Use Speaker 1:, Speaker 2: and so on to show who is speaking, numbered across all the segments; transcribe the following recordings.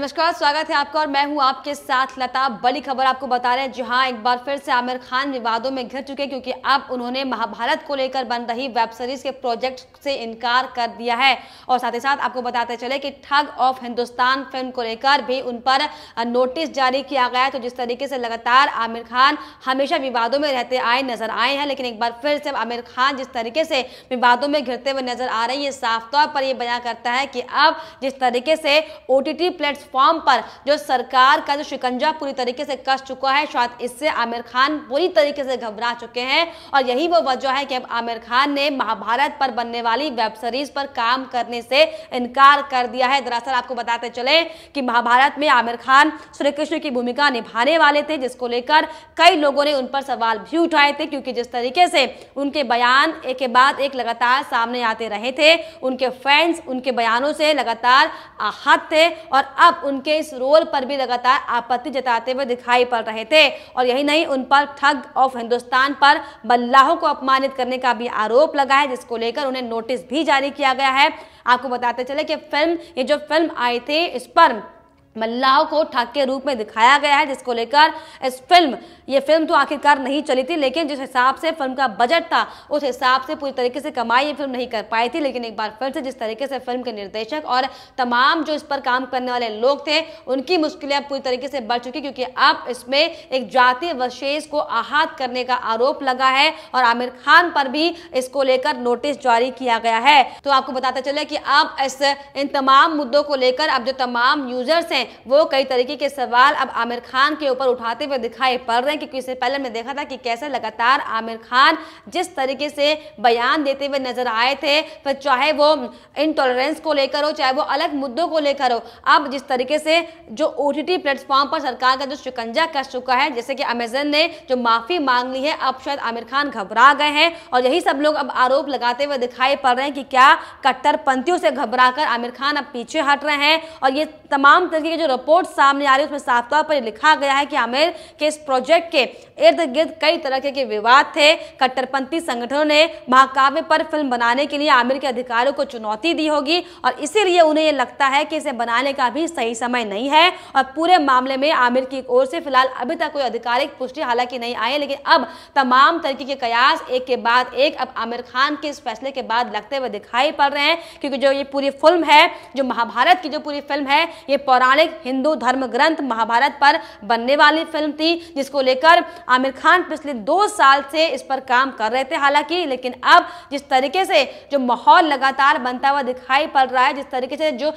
Speaker 1: नमस्कार स्वागत है आपका और मैं हूं आपके साथ लता बड़ी खबर आपको बता रहे हैं हाँ एक बार फिर से आमिर खान विवादों में घिर चुके क्योंकि अब उन्होंने महाभारत को लेकर बन रही वेब सीरीज के प्रोजेक्ट से इनकार कर दिया है और साथ ही साथ आपको बताते चले कि ठग ऑफ हिंदुस्तान फिल्म को लेकर भी उन पर नोटिस जारी किया गया है तो जिस तरीके से लगातार आमिर खान हमेशा विवादों में रहते आए नजर आए हैं लेकिन एक बार फिर से आमिर खान जिस तरीके से विवादों में घिरते हुए नजर आ रहे हैं साफ तौर पर यह बयां करता है कि अब जिस तरीके से ओ टी प्लेटफॉर्म प्लेटफॉर्म पर जो सरकार का जो शिकंजा पूरी तरीके से कस चुका है शायद इससे आमिर खान पूरी तरीके से घबरा चुके हैं और यही वो वजह है कि अब आमिर खान ने महाभारत पर बनने वाली वेब सीरीज पर काम करने से इनकार कर दिया है दरअसल आपको बताते चले कि महाभारत में आमिर खान श्री कृष्ण की भूमिका निभाने वाले थे जिसको लेकर कई लोगों ने उन पर सवाल भी उठाए थे क्योंकि जिस तरीके से उनके बयान एक के बाद एक लगातार सामने आते रहे थे उनके फैंस उनके बयानों से लगातार आहत थे और अब आप उनके इस रोल पर भी लगातार आपत्ति जताते हुए दिखाई पड़ रहे थे और यही नहीं उन पर ठग ऑफ हिंदुस्तान पर बल्लाहों को अपमानित करने का भी आरोप लगा है जिसको लेकर उन्हें नोटिस भी जारी किया गया है आपको बताते चले कि फिल्म ये जो फिल्म आई थी इस पर मल्लाह को ठग के रूप में दिखाया गया है जिसको लेकर इस फिल्म ये फिल्म तो आखिरकार नहीं चली थी लेकिन जिस हिसाब से फिल्म का बजट था उस हिसाब से पूरी तरीके से कमाई ये फिल्म नहीं कर पाई थी लेकिन एक बार फिर से जिस तरीके से फिल्म के निर्देशक और तमाम जो इस पर काम करने वाले लोग थे उनकी मुश्किलें अब पूरी तरीके से बढ़ चुकी क्योंकि अब इसमें एक जातीय वशेष को आहत करने का आरोप लगा है और आमिर खान पर भी इसको लेकर नोटिस जारी किया गया है तो आपको बताते चले कि अब इस इन तमाम मुद्दों को लेकर अब जो तमाम यूजर्स हैं वो कई तरीके के सवाल अब आमिर खान के ऊपर उठाते हुए दिखाई पड़ रहे हैं क्योंकि इससे पहले हमने देखा था कि कैसे लगातार आमिर खान जिस तरीके से बयान देते हुए नजर आए थे फिर चाहे वो इनटॉलरेंस को लेकर हो चाहे वो अलग मुद्दों को लेकर हो अब जिस तरीके से जो ओ टी प्लेटफॉर्म पर सरकार का जो शिकंजा कर चुका है जैसे कि अमेजन ने जो माफी मांग ली है अब शायद आमिर खान घबरा गए हैं और यही सब लोग अब आरोप लगाते हुए दिखाई पड़ रहे हैं कि क्या कट्टरपंथियों से घबराकर आमिर खान अब पीछे हट रहे हैं और ये तमाम तरह कंपनी की जो रिपोर्ट सामने आ रही है उसमें साफ तौर पर लिखा गया है कि आमेर के इस प्रोजेक्ट के इर्द गिर्द कई तरह के विवाद थे कट्टरपंथी संगठनों ने महाकाव्य पर फिल्म बनाने के लिए आमिर के अधिकारों को चुनौती दी होगी और इसीलिए उन्हें यह लगता है कि इसे बनाने का भी सही समय नहीं है और पूरे मामले में आमिर की ओर से फिलहाल अभी तक कोई आधिकारिक पुष्टि हालांकि नहीं आई है लेकिन अब तमाम तरीके के कयास एक के बाद एक अब आमिर खान के इस फैसले के बाद लगते हुए दिखाई पड़ रहे हैं क्योंकि जो ये पूरी फिल्म है जो महाभारत की जो पूरी फिल्म है ये पौराणिक पारिक हिंदू धर्म ग्रंथ महाभारत पर बनने वाली फिल्म थी जिसको लेकर आमिर खान पिछले दो साल से इस पर काम कर रहे थे हालांकि लेकिन अब जिस तरीके से जो माहौल लगातार बनता हुआ दिखाई पड़ रहा है जिस तरीके से जो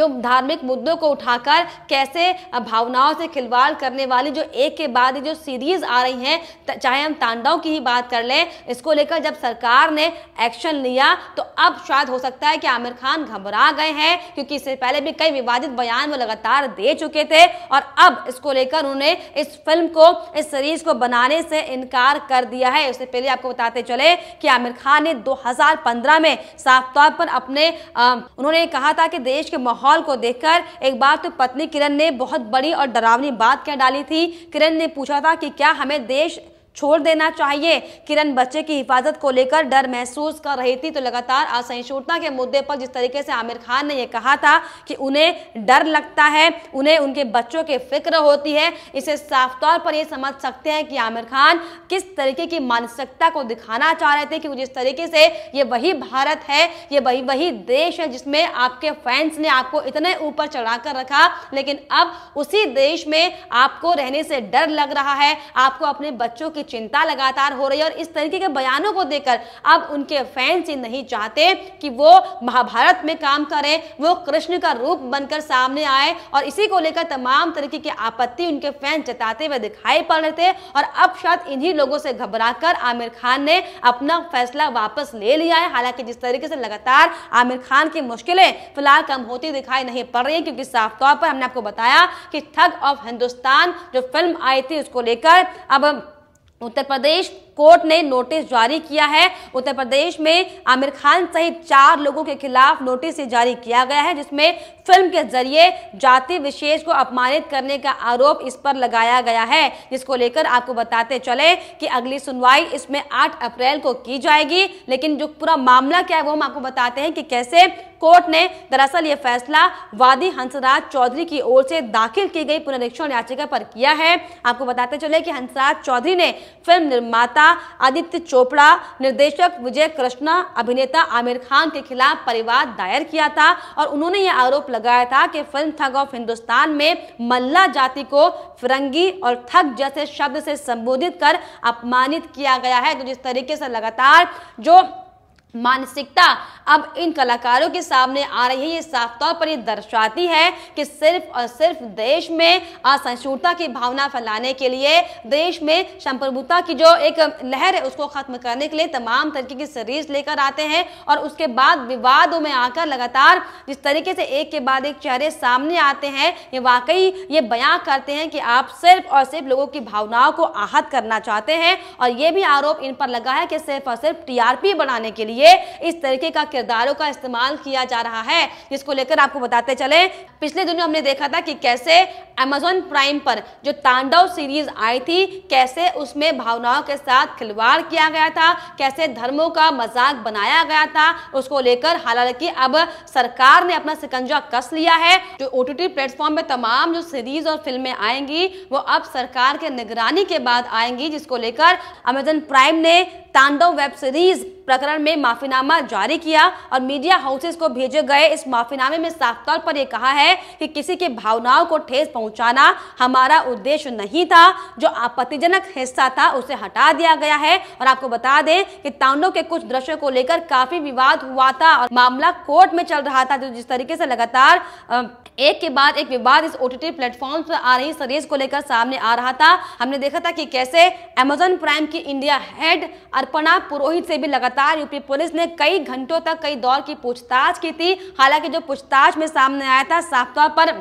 Speaker 1: जो धार्मिक मुद्दों को उठाकर कैसे भावनाओं से खिलवाड़ करने वाली जो एक के बाद जो सीरीज आ रही हैं चाहे हम तांडव की ही बात कर लें इसको लेकर जब सरकार ने एक्शन लिया तो अब शायद हो सकता है कि आमिर खान घबरा गए हैं क्योंकि इससे पहले भी कई विवादित बयान लगातार दे चुके थे और अब इसको लेकर उन्होंने इस फिल्म को इस सीरीज को बनाने से इनकार कर दिया है उससे पहले आपको बताते चले कि आमिर खान ने 2015 में साफ तौर पर अपने आ, उन्होंने कहा था कि देश के माहौल को देखकर एक बार तो पत्नी किरण ने बहुत बड़ी और डरावनी बात कह डाली थी किरण ने पूछा था कि क्या हमें देश छोड़ देना चाहिए किरण बच्चे की हिफाजत को लेकर डर महसूस कर रही थी तो लगातार असहिष्णुता के मुद्दे पर जिस तरीके से आमिर खान ने यह कहा था कि उन्हें डर लगता है उन्हें उनके बच्चों की फिक्र होती है इसे साफ तौर पर यह समझ सकते हैं कि आमिर खान किस तरीके की मानसिकता को दिखाना चाह रहे थे कि जिस तरीके से ये वही भारत है ये वही वही देश है जिसमें आपके फैंस ने आपको इतने ऊपर चढ़ा कर रखा लेकिन अब उसी देश में आपको रहने से डर लग रहा है आपको अपने बच्चों की चिंता लगातार हो रही है और इस तरीके के बयानों को देकर अब उनके फैंस ही नहीं चाहते कि वो महाभारत में काम करें वो कृष्ण का रूप बनकर सामने आए और इसी को लेकर तमाम तरीके की आपत्ति उनके फैंस जताते हुए दिखाई पड़ रहे थे और अब शायद इन्हीं लोगों से घबराकर आमिर खान ने अपना फैसला वापस ले लिया है हालांकि जिस तरीके से लगातार आमिर खान की मुश्किलें फिलहाल कम होती दिखाई नहीं पड़ रही क्योंकि साफ तौर पर हमने आपको बताया कि ठग ऑफ हिंदुस्तान जो फिल्म आई थी उसको लेकर अब उत्तर प्रदेश कोर्ट ने नोटिस जारी किया है उत्तर प्रदेश में आमिर खान सहित चार लोगों के खिलाफ नोटिस जारी किया गया है जिसमें फिल्म के जरिए जाति विशेष को अपमानित करने का आरोप इस पर लगाया गया है जिसको लेकर आपको बताते चले कि अगली सुनवाई इसमें 8 अप्रैल को की जाएगी लेकिन जो पूरा मामला क्या है वो हम आपको बताते हैं कि कैसे कोर्ट ने दरअसल ये फैसला वादी हंसराज चौधरी की ओर से दाखिल की गई पुनरीक्षण याचिका पर किया है आपको बताते चले कि हंसराज चौधरी ने फिल्म निर्माता अभिनेता आदित्य चोपड़ा निर्देशक विजय कृष्णा अभिनेता आमिर खान के खिलाफ परिवाद दायर किया था और उन्होंने यह आरोप लगाया था कि फिल्म थग ऑफ हिंदुस्तान में मल्ला जाति को फिरंगी और थग जैसे शब्द से संबोधित कर अपमानित किया गया है तो जिस तरीके से लगातार जो मानसिकता अब इन कलाकारों के सामने आ रही है ये साफ तौर पर ये दर्शाती है कि सिर्फ और सिर्फ देश में असहिष्णुता की भावना फैलाने के लिए देश में संप्रभुता की जो एक लहर है उसको खत्म करने के लिए तमाम तरीके की सीरीज लेकर आते हैं और उसके बाद विवादों में आकर लगातार जिस तरीके से एक के बाद एक चेहरे सामने आते हैं ये वाकई ये बयां करते हैं कि आप सिर्फ और सिर्फ लोगों की भावनाओं को आहत करना चाहते हैं और ये भी आरोप इन पर लगा है कि सिर्फ और सिर्फ पी बनाने के लिए लिए इस तरीके का किरदारों का इस्तेमाल किया जा रहा है जिसको लेकर आपको बताते चले पिछले दिनों हमने देखा था कि कैसे अमेजोन प्राइम पर जो तांडव सीरीज आई थी कैसे उसमें भावनाओं के साथ खिलवाड़ किया गया था कैसे धर्मों का मजाक बनाया गया था उसको लेकर हालांकि अब सरकार ने अपना सिकंजा कस लिया है जो ओ टी प्लेटफॉर्म में तमाम जो सीरीज और फिल्में आएंगी वो अब सरकार के निगरानी के बाद आएंगी जिसको लेकर अमेजन प्राइम ने तांडव वेब सीरीज प्रकरण में माफीनामा जारी किया और मीडिया हाउसेस को भेजे गए इस माफीनामे में साफ तौर पर यह कहा है है कि किसी की भावनाओं को ठेस पहुंचाना हमारा उद्देश्य नहीं था जो आपत्तिजनक हिस्सा था उसे हटा दिया गया है और आपको बता दें कि तांडो के कुछ दृश्य को लेकर काफी विवाद हुआ था और मामला कोर्ट में चल रहा था जिस तरीके से लगातार एक के बाद एक विवाद इस ओटीटी प्लेटफॉर्म पर आ रही सीरीज को लेकर सामने आ रहा था हमने देखा था कि कैसे अमेजोन प्राइम की इंडिया हेड अर्पणा पुरोहित से भी लगातार यूपी पुलिस ने कई घंटों तक कई दौर की पूछताछ की थी हालांकि जो पूछताछ में सामने आया था साफ तौर पर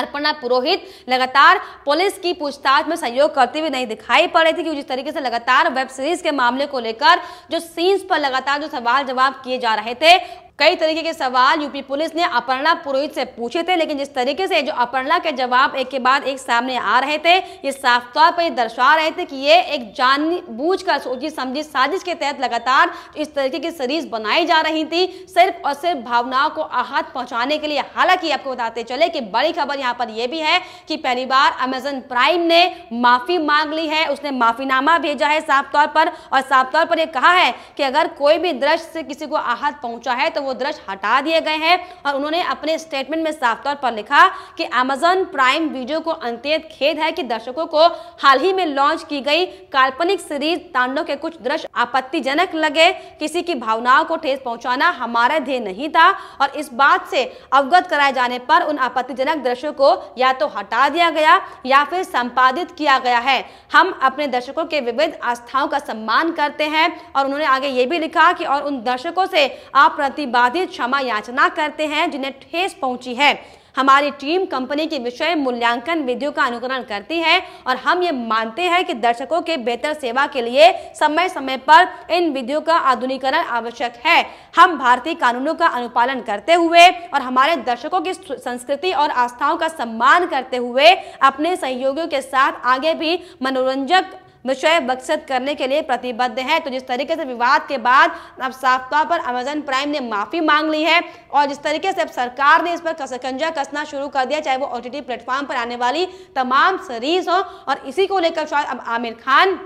Speaker 1: अर्पणा पुरोहित लगातार पुलिस की पूछताछ में सहयोग करते हुए नहीं दिखाई पड़ रही थी क्योंकि जिस तरीके से लगातार वेब सीरीज के मामले को लेकर जो सीन्स पर लगातार जो सवाल जवाब किए जा रहे थे कई तरीके के सवाल यूपी पुलिस ने अपर्णा पुरोहित से पूछे थे लेकिन जिस तरीके से जो अपर्णा के जवाब एक के बाद एक सामने आ रहे थे ये साफ तौर पर दर्शा रहे थे कि ये एक कर सोची समझी साजिश के तहत लगातार इस तरीके की सीरीज बनाई जा रही थी सिर्फ और सिर्फ भावनाओं को आहत पहुंचाने के लिए हालांकि आपको बताते चले कि बड़ी खबर यहाँ पर यह भी है कि पहली बार अमेजन प्राइम ने माफी मांग ली है उसने माफीनामा भेजा है साफ तौर पर और साफ तौर पर यह कहा है कि अगर कोई भी दृश्य से किसी को आहत पहुंचा है तो वो दृश्य हटा दिए गए हैं और उन्होंने अपने स्टेटमेंट में साफ तौर पर लिखा कि अमेजन प्राइम वीडियो को अंत्यत खेद है कि दर्शकों को हाल ही में लॉन्च की गई काल्पनिक सीरीज तांडव के कुछ दृश्य आपत्तिजनक लगे किसी की भावनाओं को ठेस पहुंचाना हमारा ध्येय नहीं था और इस बात से अवगत कराए जाने पर उन आपत्तिजनक दृश्यों को या तो हटा दिया गया या फिर संपादित किया गया है हम अपने दर्शकों के विविध आस्थाओं का सम्मान करते हैं और उन्होंने आगे ये भी लिखा कि और उन दर्शकों से आप प्रतिबंध बाधित क्षमा याचना करते हैं जिन्हें ठेस पहुंची है हमारी टीम कंपनी के विषय मूल्यांकन विधियों का अनुकरण करती है और हम ये मानते हैं कि दर्शकों के बेहतर सेवा के लिए समय समय पर इन विधियों का आधुनिकरण आवश्यक है हम भारतीय कानूनों का अनुपालन करते हुए और हमारे दर्शकों की संस्कृति और आस्थाओं का सम्मान करते हुए अपने सहयोगियों के साथ आगे भी मनोरंजक नशे विकसित करने के लिए प्रतिबद्ध है तो जिस तरीके से विवाद के बाद अब साफ तौर पर अमेजन प्राइम ने माफ़ी मांग ली है और जिस तरीके से अब सरकार ने इस पर कसकंजा कसना शुरू कर दिया चाहे वो ओ प्लेटफॉर्म पर आने वाली तमाम सीरीज हो और इसी को लेकर शायद अब आमिर खान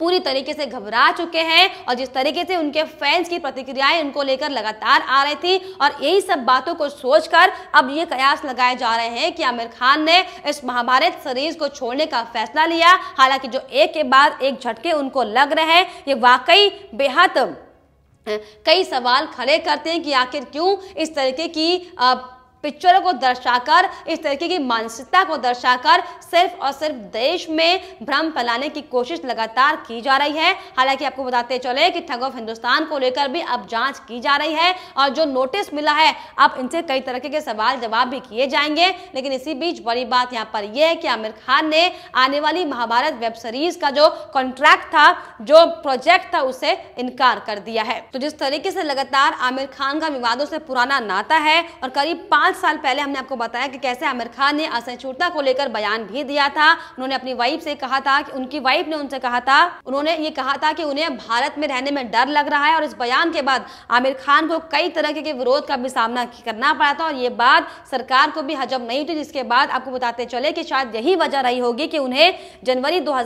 Speaker 1: पूरी तरीके से घबरा चुके हैं और जिस तरीके से उनके फैंस की प्रतिक्रियाएं उनको लेकर लगातार आ रही थी और यही सब बातों को सोचकर अब ये कयास लगाए जा रहे हैं कि आमिर खान ने इस महाभारत सीरीज को छोड़ने का फैसला लिया हालांकि जो एक के बाद एक झटके उनको लग रहे हैं ये वाकई बेहद कई सवाल खड़े करते हैं कि आखिर क्यों इस तरीके की पिक्चरों को दर्शाकर इस तरीके की मानसिकता को दर्शाकर सिर्फ और सिर्फ देश में भ्रम फैलाने की कोशिश लगातार की जा रही है हालांकि आपको बताते चले कि ठग ऑफ हिंदुस्तान को लेकर भी अब जांच की जा रही है और जो नोटिस मिला है अब इनसे कई तरीके के सवाल जवाब भी किए जाएंगे लेकिन इसी बीच बड़ी बात यहाँ पर यह है कि आमिर खान ने आने वाली महाभारत वेब सीरीज का जो कॉन्ट्रैक्ट था जो प्रोजेक्ट था उसे इनकार कर दिया है तो जिस तरीके से लगातार आमिर खान का विवादों से पुराना नाता है और करीब पांच पाँच साल पहले हमने आपको बताया कि कैसे आमिर खान ने असहिष्णुता को लेकर बयान भी दिया था उन्होंने अपनी वाइफ से कहा था कि उनकी वाइफ ने उनसे कहा था उन्होंने ये कहा था कि उन्हें भारत में रहने में डर लग रहा है और इस बयान के बाद आमिर खान को कई तरह के विरोध का भी सामना करना पड़ा था और ये बात सरकार को भी हजम नहीं थी जिसके बाद आपको बताते चले कि शायद यही वजह रही होगी कि उन्हें जनवरी दो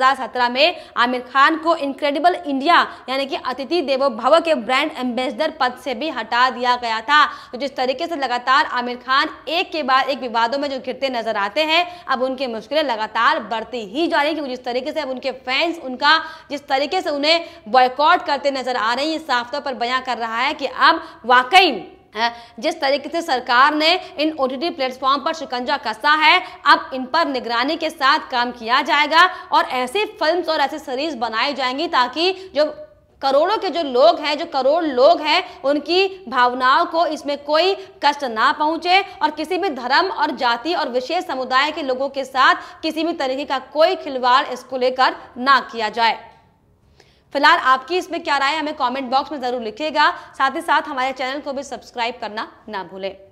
Speaker 1: में आमिर खान को इनक्रेडिबल इंडिया यानी कि अतिथि देवो भव के ब्रांड एम्बेसडर पद से भी हटा दिया गया था तो जिस तरीके से लगातार आमिर खान खान एक के बाद एक विवादों में जो घिरते नजर आते हैं अब उनकी मुश्किलें लगातार बढ़ती ही जा रही क्योंकि जिस तरीके से अब उनके फैंस उनका जिस तरीके से उन्हें बॉयकॉट करते नजर आ रहे हैं ये साफ तौर पर बयां कर रहा है कि अब वाकई जिस तरीके से सरकार ने इन ओ टी प्लेटफॉर्म पर शिकंजा कसा है अब इन पर निगरानी के साथ काम किया जाएगा और ऐसी फिल्म्स और ऐसी सीरीज बनाई जाएंगी ताकि जो करोड़ों के जो लोग हैं जो करोड़ लोग हैं उनकी भावनाओं को इसमें कोई कष्ट ना पहुंचे और किसी भी धर्म और जाति और विशेष समुदाय के लोगों के साथ किसी भी तरीके का कोई खिलवाड़ इसको लेकर ना किया जाए फिलहाल आपकी इसमें क्या राय हमें कमेंट बॉक्स में जरूर लिखिएगा साथ ही साथ हमारे चैनल को भी सब्सक्राइब करना ना भूलें